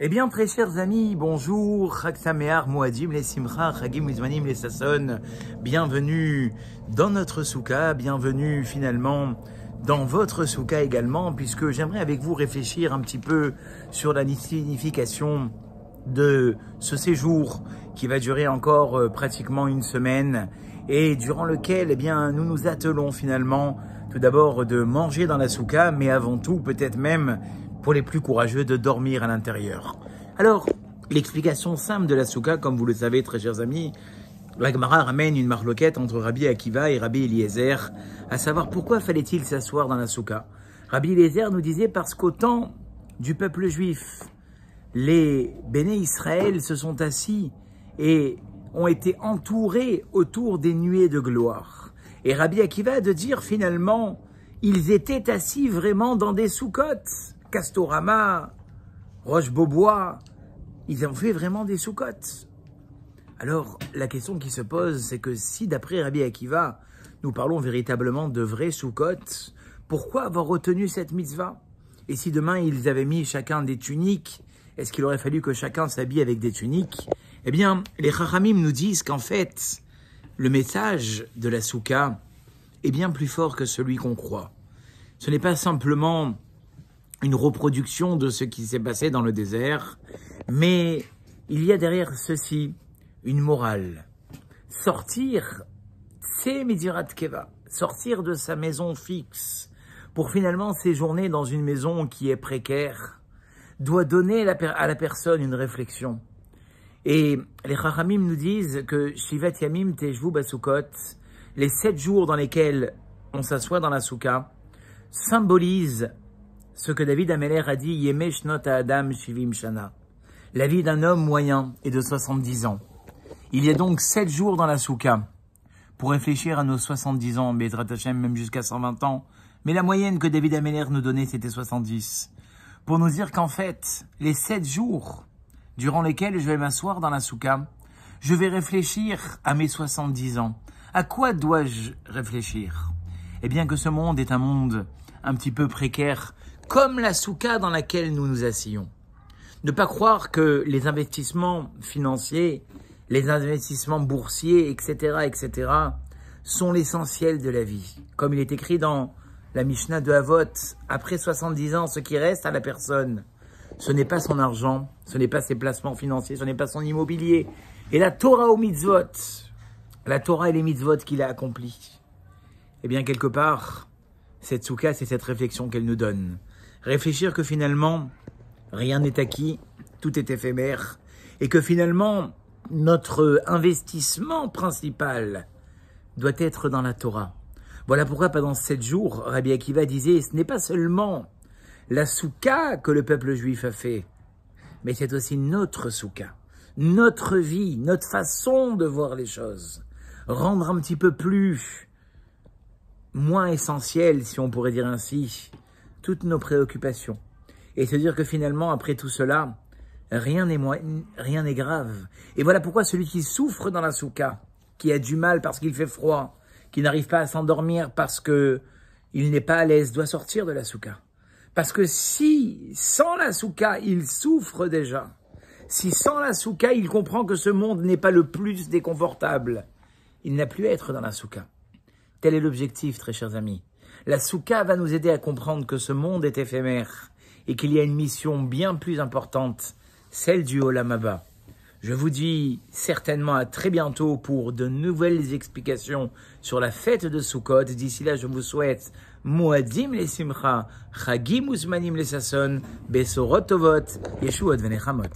Eh bien, très chers amis, bonjour, Chag les Chagim, les Bienvenue dans notre souka, bienvenue finalement dans votre souka également, puisque j'aimerais avec vous réfléchir un petit peu sur la signification de ce séjour qui va durer encore euh, pratiquement une semaine et durant lequel, eh bien, nous nous attelons finalement tout d'abord de manger dans la souka, mais avant tout peut-être même pour les plus courageux de dormir à l'intérieur. Alors, l'explication simple de la souka, comme vous le savez, très chers amis, la Gemara ramène une marloquette entre Rabbi Akiva et Rabbi Eliezer, à savoir pourquoi fallait-il s'asseoir dans la souka. Rabbi Eliezer nous disait parce qu'au temps du peuple juif, les béné Israël se sont assis et ont été entourés autour des nuées de gloire. Et Rabbi Akiva de dire finalement, ils étaient assis vraiment dans des soukottes. Castorama, Roche-Beaubois, ils ont fait vraiment des soukottes. Alors, la question qui se pose, c'est que si d'après Rabbi Akiva, nous parlons véritablement de vraies soukottes, pourquoi avoir retenu cette mitzvah Et si demain ils avaient mis chacun des tuniques, est-ce qu'il aurait fallu que chacun s'habille avec des tuniques Eh bien, les Chachamim nous disent qu'en fait, le message de la souka est bien plus fort que celui qu'on croit. Ce n'est pas simplement une reproduction de ce qui s'est passé dans le désert, mais il y a derrière ceci une morale. Sortir, c'est Midirat Keva, sortir de sa maison fixe pour finalement séjourner dans une maison qui est précaire, doit donner à la personne une réflexion. Et les Chachamim nous disent que Shivat Yamim Tejvu Basukot, les sept jours dans lesquels on s'assoit dans la soukha, symbolisent ce que David Ameler a dit, Yemesh nota Adam Shivim Shana. La vie d'un homme moyen est de 70 ans. Il y a donc 7 jours dans la souka pour réfléchir à nos 70 ans, mais même jusqu'à 120 ans. Mais la moyenne que David Ameller nous donnait, c'était 70. Pour nous dire qu'en fait, les 7 jours durant lesquels je vais m'asseoir dans la souka, je vais réfléchir à mes 70 ans. À quoi dois-je réfléchir Eh bien que ce monde est un monde un petit peu précaire, comme la souka dans laquelle nous nous assions. Ne pas croire que les investissements financiers, les investissements boursiers, etc., etc., sont l'essentiel de la vie. Comme il est écrit dans la Mishnah de Havot, après 70 ans, ce qui reste à la personne, ce n'est pas son argent, ce n'est pas ses placements financiers, ce n'est pas son immobilier. Et la Torah au mitzvot, la Torah et les mitzvot qu'il a accomplis, eh bien, quelque part, cette souka, c'est cette réflexion qu'elle nous donne. Réfléchir que finalement, rien n'est acquis, tout est éphémère, et que finalement, notre investissement principal doit être dans la Torah. Voilà pourquoi pendant sept jours, Rabbi Akiva disait, ce n'est pas seulement la souka que le peuple juif a fait, mais c'est aussi notre souka, notre vie, notre façon de voir les choses. Rendre un petit peu plus moins essentielles, si on pourrait dire ainsi, toutes nos préoccupations. Et se dire que finalement, après tout cela, rien n'est rien n'est grave. Et voilà pourquoi celui qui souffre dans la souka, qui a du mal parce qu'il fait froid, qui n'arrive pas à s'endormir parce que il n'est pas à l'aise, doit sortir de la souka. Parce que si, sans la souka, il souffre déjà, si sans la souka, il comprend que ce monde n'est pas le plus déconfortable, il n'a plus à être dans la souka. Quel est l'objectif, très chers amis. La soukha va nous aider à comprendre que ce monde est éphémère et qu'il y a une mission bien plus importante, celle du Olamaba. Je vous dis certainement à très bientôt pour de nouvelles explications sur la fête de soukhot. D'ici là, je vous souhaite Moadim les Simcha, Chagim usmanim les Sasson, Besorot Tovot, Yeshuot Venechamot.